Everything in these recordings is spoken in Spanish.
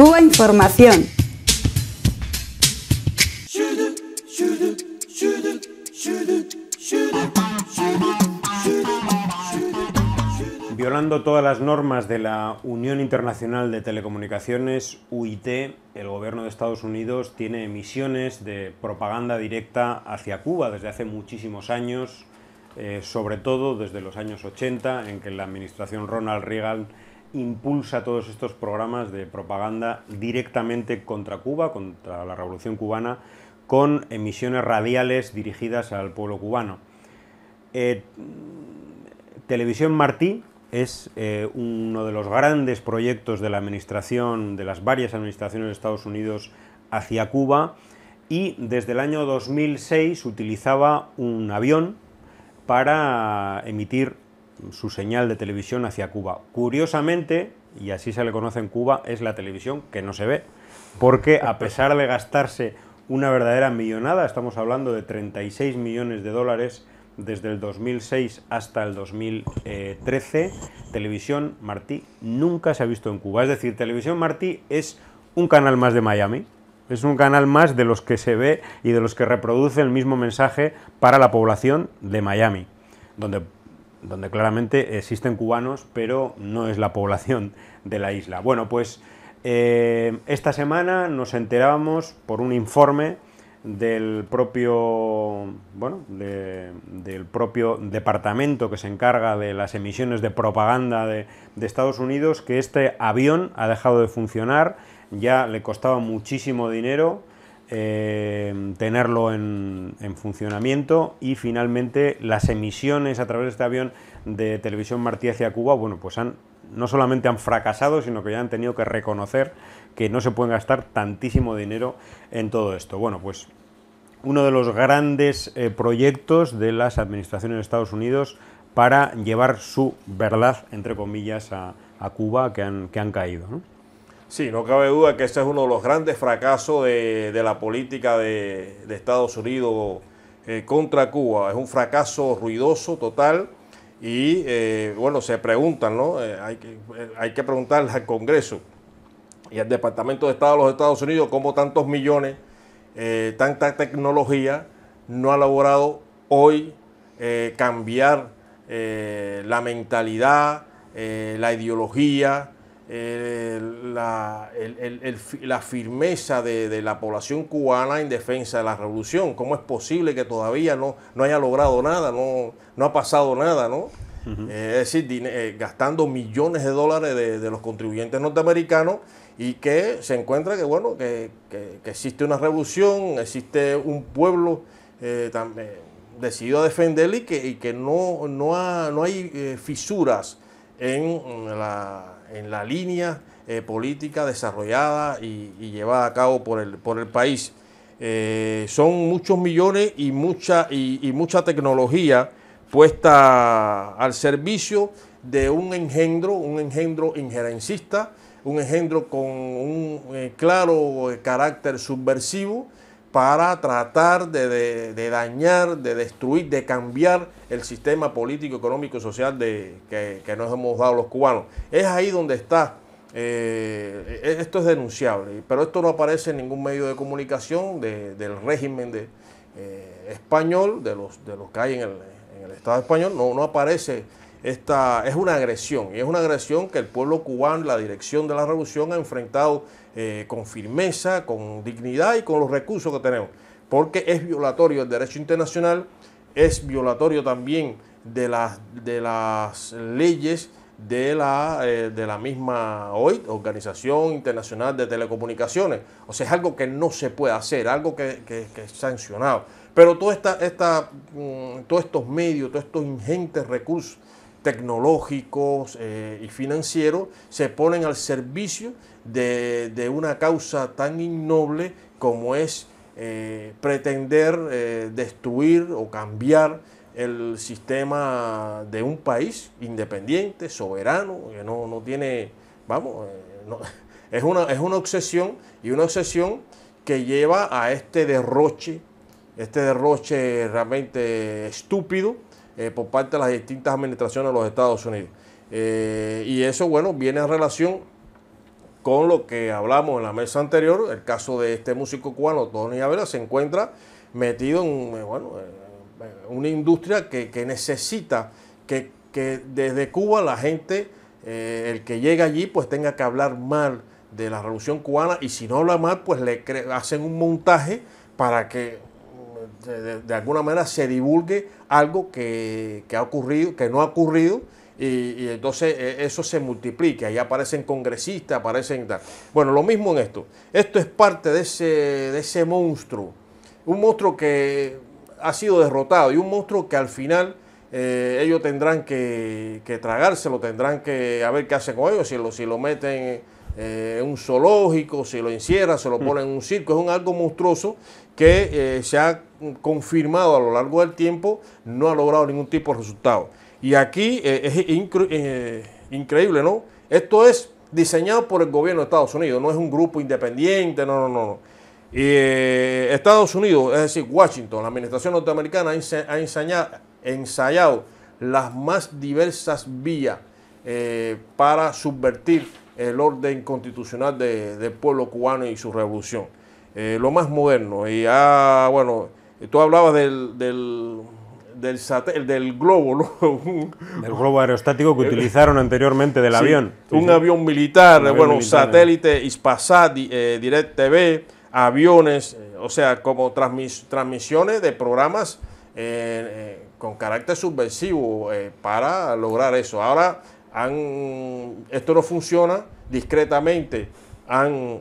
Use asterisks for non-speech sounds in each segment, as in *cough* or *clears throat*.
Cuba Información. Violando todas las normas de la Unión Internacional de Telecomunicaciones, UIT, el gobierno de Estados Unidos tiene emisiones de propaganda directa hacia Cuba desde hace muchísimos años, eh, sobre todo desde los años 80, en que la administración Ronald Reagan impulsa todos estos programas de propaganda directamente contra Cuba, contra la revolución cubana, con emisiones radiales dirigidas al pueblo cubano. Eh, Televisión Martí es eh, uno de los grandes proyectos de la administración, de las varias administraciones de Estados Unidos hacia Cuba, y desde el año 2006 utilizaba un avión para emitir su señal de televisión hacia Cuba. Curiosamente, y así se le conoce en Cuba, es la televisión que no se ve, porque a pesar de gastarse una verdadera millonada, estamos hablando de 36 millones de dólares desde el 2006 hasta el 2013, Televisión Martí nunca se ha visto en Cuba. Es decir, Televisión Martí es un canal más de Miami, es un canal más de los que se ve y de los que reproduce el mismo mensaje para la población de Miami, donde donde claramente existen cubanos, pero no es la población de la isla. Bueno, pues eh, esta semana nos enterábamos por un informe del propio, bueno, del propio departamento que se encarga de las emisiones de propaganda de Estados Unidos que este avión ha dejado de funcionar, ya le costaba muchísimo dinero, eh, tenerlo en, funcionamiento y finalmente las emisiones a través de este avión de Televisión Martí hacia Cuba, bueno, pues han, no solamente han fracasado, sino que ya han tenido que reconocer que no se puede gastar tantísimo dinero en todo esto. Bueno, pues uno de los grandes eh, proyectos de las administraciones de Estados Unidos para llevar su verdad, entre comillas, a, Cuba que han, caído. Sí, no cabe duda que ese es uno de los grandes fracasos de, la política de, Estados Unidos eh, contra Cuba. Es un fracaso ruidoso total y, eh, bueno, se preguntan, ¿no? Eh, hay, que, hay que preguntarle al Congreso y al Departamento de Estado de los Estados Unidos cómo tantos millones, tanta tecnología no ha logrado hoy cambiar la mentalidad, la ideología, la, la, firmeza de, la población cubana en defensa de la revolución. ¿Cómo es posible que todavía no, no haya logrado nada, no, no ha pasado nada, no? Eh, es decir, eh, gastando millones de dólares de, los contribuyentes norteamericanos y que se encuentra que, bueno, que, existe una revolución, existe un pueblo eh, decidido a defender y que, y que no, no, no hay fisuras en la, línea eh, política desarrollada y, llevada a cabo por el, por el país. Eh, son muchos millones y mucha, y, mucha tecnología puesta al servicio de un engendro, un engendro injerencista, un engendro con un eh, claro carácter subversivo para tratar de, dañar, de destruir, de cambiar el sistema político, económico y social de, que, nos hemos dado los cubanos. Es ahí donde está. Eh, e, esto es denunciable, pero esto no aparece en ningún medio de comunicación del régimen de, eh, español, de los, de los que hay en el, Estado español, no, no aparece esta, es una agresión, y es una agresión que el pueblo cubano, la dirección de la revolución, ha enfrentado eh, con firmeza, con dignidad y con los recursos que tenemos, porque es violatorio del derecho internacional, es violatorio también de las, de las leyes de la, eh, de la misma OIT, Organización Internacional de Telecomunicaciones. O sea, es algo que no se puede hacer, algo que, es sancionado. Pero toda esta, esta, mm, todos estos medios, todos estos ingentes recursos tecnológicos eh, y financieros se ponen al servicio de, de una causa tan innoble como es eh, pretender eh, destruir o cambiar el sistema de un país independiente, soberano, que no, tiene, vamos, *laughs* es, es una obsesión y una obsesión que lleva a este derroche, este derroche realmente estúpido, eh, por parte de las distintas administraciones de los Estados Unidos. Eh, y eso, bueno, viene en relación con lo que hablamos en la mesa anterior, el caso de este músico cubano, Tony Avera, se encuentra metido en eh, bueno, una industria que, necesita que, desde Cuba la gente, el que llega allí, pues tenga que hablar mal de la revolución cubana y si no habla mal, pues le hacen un montaje para que de, alguna manera se divulgue algo que, ha ocurrido, que no ha ocurrido, y, entonces eh, eso se multiplica, y aparecen congresistas, aparecen Bueno, lo mismo en esto. Esto es parte de ese, de ese monstruo, un monstruo que ha sido derrotado y un monstruo que al final eh, ellos tendrán que, que, tragárselo, tendrán que a ver qué hacen con ellos, si lo, si lo meten eh, en un zoológico, si lo encierran, se lo mm. ponen en un circo, es un algo monstruoso que eh, se ha confirmado a lo largo del tiempo no ha logrado ningún tipo de resultado. Y aquí eh, es eh, increíble, ¿no? Esto es diseñado por el gobierno de Estados Unidos, no es un grupo independiente, no, no, no. Estados Unidos, es decir, Washington, la administración norteamericana ha, ensayado, las más diversas vías para subvertir el orden constitucional del pueblo cubano y su revolución. Eh, lo más moderno. Y ah, bueno, tú hablabas del, del del, del globo, *laughs* del globo aerostático que eh, utilizaron anteriormente del avión. Un avión militar, bueno, ...un satélite, eh. Ispasat, eh, Direct TV, aviones, o sea, como transmisiones de programas con carácter subversivo para lograr eso. Ahora han, esto no funciona discretamente, han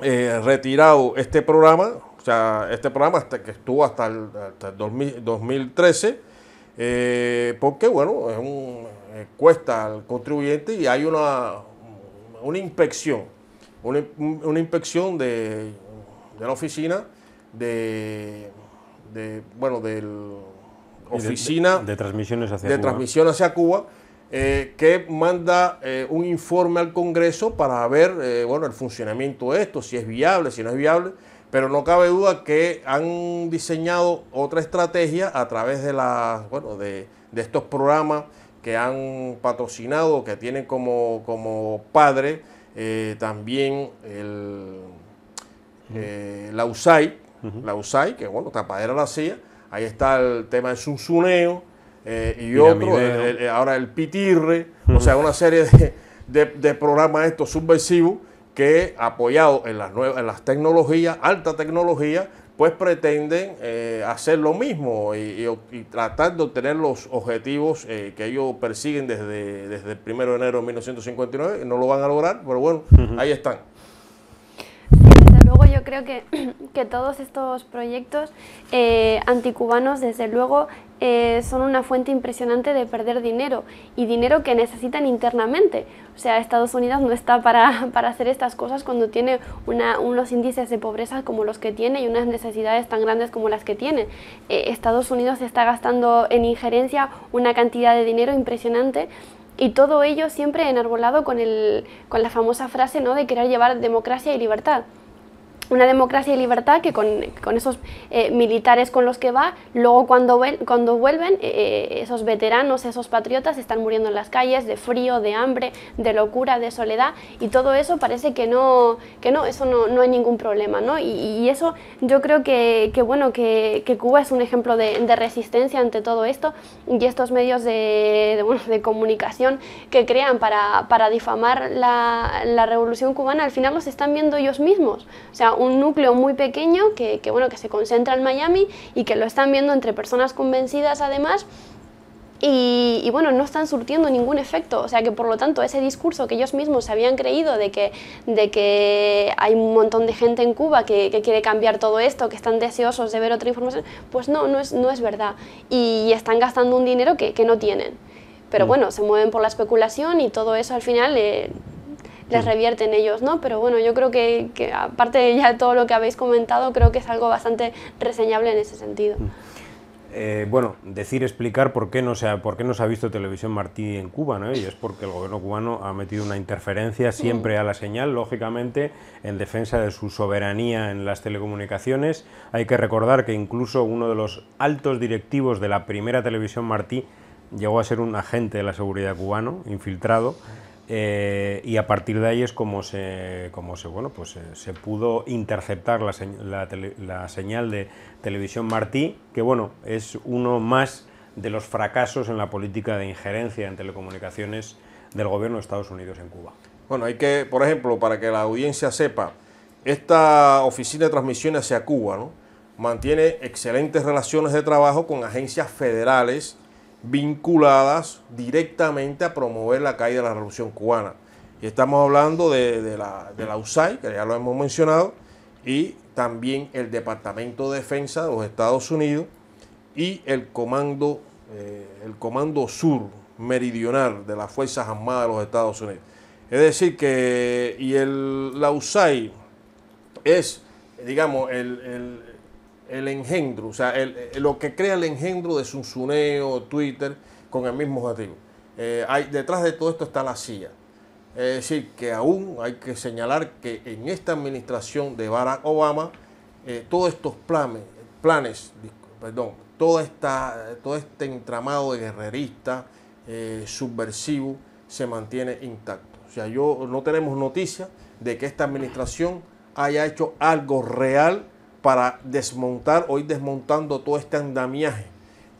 eh, retirado este programa, o sea, este programa hasta que estuvo hasta el, 2013, eh, porque bueno, eh, cuesta al contribuyente y hay una, una inspección, una, inspección de, de, la oficina de, de bueno, del oficina de, transmisiones hacia Cuba. transmisión hacia Cuba eh, que manda eh, un informe al Congreso para ver eh, bueno, el funcionamiento de esto, si es viable, si no es viable, pero no cabe duda que han diseñado otra estrategia a través de, las, bueno, de, estos programas que han patrocinado, que tienen como, como padre también el, la USAID, la USAID, que bueno, tapadera la CIA, ahí está el tema de subsuneo, eh, y otro, ahora el Pitirre, o sea, una serie de, programas estos subversivos que apoyados en las, nuevas, en las tecnologías, alta tecnología, pues pretenden eh, hacer lo mismo y, y, tratar de obtener los objetivos eh, que ellos persiguen desde, desde el 1 de enero de 1959. No lo van a lograr, pero bueno, ahí están creo que, *clears throat* que todos estos proyectos eh, anticubanos, desde luego, eh, son una fuente impresionante de perder dinero y dinero que necesitan internamente. O sea, Estados Unidos no está para, *laughs* para hacer estas cosas cuando tiene unos índices de pobreza como los que tiene y unas necesidades tan grandes como las que tiene. Eh, Estados Unidos está gastando en injerencia una cantidad de dinero impresionante y todo ello siempre enarbolado con, el, con la famosa frase ¿no? de querer llevar democracia y libertad una democracia y libertad que con, esos eh, militares con los que va, luego cuando, cuando vuelven, eh, eh, esos veteranos, esos patriotas están muriendo en las calles de frío, de hambre, de locura, de soledad y todo eso parece que no, que no eso no, hay ningún problema, ¿no? Y, eso yo creo que, que bueno, que, Cuba es un ejemplo de, resistencia ante todo esto y estos medios de, de, de comunicación que crean para, para difamar la, la revolución cubana, al final los están viendo ellos mismos, o sea, un núcleo muy pequeño que, bueno, que se concentra en Miami y que lo están viendo entre personas convencidas además y, bueno, no están surtiendo ningún efecto. O sea que por lo tanto ese discurso que ellos mismos se habían creído de que, de que hay un montón de gente en Cuba que, quiere cambiar todo esto, que están deseosos de ver otra información, pues no, no es, no es verdad. Y, están gastando un dinero que, no tienen. Pero mm. bueno, se mueven por la especulación y todo eso al final eh, les revierten ellos, ¿no? Pero bueno, yo creo que, aparte de ya todo lo que habéis comentado, creo que es algo bastante reseñable en ese sentido. Mm. Eh, bueno, decir, explicar por qué, no se ha, por qué no se ha visto televisión Martí en Cuba, ¿no? Y es porque el gobierno cubano ha metido una interferencia siempre mm. a la señal, lógicamente, en defensa de su soberanía en las telecomunicaciones. Hay que recordar que incluso uno de los altos directivos de la primera televisión Martí llegó a ser un agente de la seguridad cubano, infiltrado. Eh, y a partir de ahí es como se, como se, bueno, pues eh, se, pudo interceptar la, señal de Televisión Martí, que bueno, es uno más de los fracasos en la política de injerencia en telecomunicaciones del gobierno de Estados Unidos en Cuba. Bueno, hay que, por ejemplo, para que la audiencia sepa, esta oficina de transmisión hacia Cuba mantiene excelentes relaciones de trabajo con agencias federales, vinculadas directamente a promover la caída de la Revolución Cubana. Y estamos hablando de, la, de USAID, que ya lo hemos mencionado, y también el Departamento de Defensa de los Estados Unidos y el Comando, eh, el comando Sur Meridional de las Fuerzas Armadas de los Estados Unidos. Es decir, que y el, la USAID es, digamos, el el engendro, o sea, eh, lo que crea el engendro de Sunsuneo, Twitter, con el mismo objetivo. Eh, hay, detrás de todo esto está la CIA. Es decir, que aún hay que señalar que en esta administración de Barack Obama, eh, todos estos planes, planes perdón, esta, todo este entramado de guerrerista, subversivo, se mantiene intacto. O sea, yo no tenemos noticia de que esta administración haya hecho algo real para desmontar hoy desmontando todo este andamiaje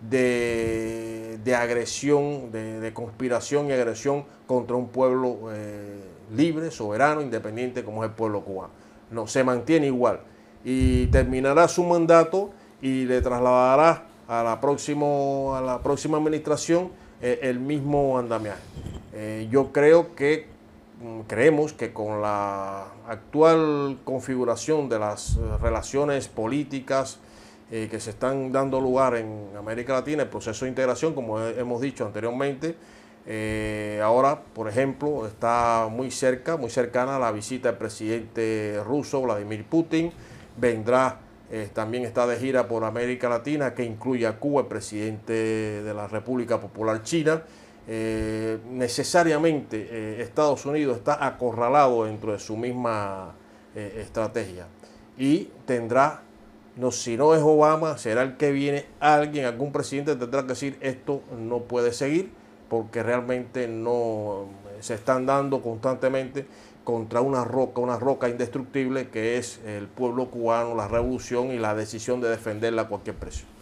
de, agresión, de, conspiración y agresión contra un pueblo eh, libre, soberano, independiente como es el pueblo cubano. No, se mantiene igual y terminará su mandato y le trasladará a la, próximo, a la próxima administración eh, el mismo andamiaje. Eh, yo creo que Mm, creemos que con la actual configuración de las eh, relaciones políticas eh, que se están dando lugar en América Latina, el proceso de integración, como hemos dicho anteriormente, eh, ahora, por ejemplo, está muy cerca, muy cercana la visita del presidente ruso Vladimir Putin, vendrá también está de gira por América Latina, que incluye a Cuba, el presidente de la República Popular China. Eh, necesariamente eh, Estados Unidos está acorralado dentro de su misma eh, estrategia y tendrá, no, si no es Obama, será el que viene alguien, algún presidente tendrá que decir esto no puede seguir porque realmente no se están dando constantemente contra una roca, una roca indestructible que es el pueblo cubano, la revolución y la decisión de defenderla a cualquier precio.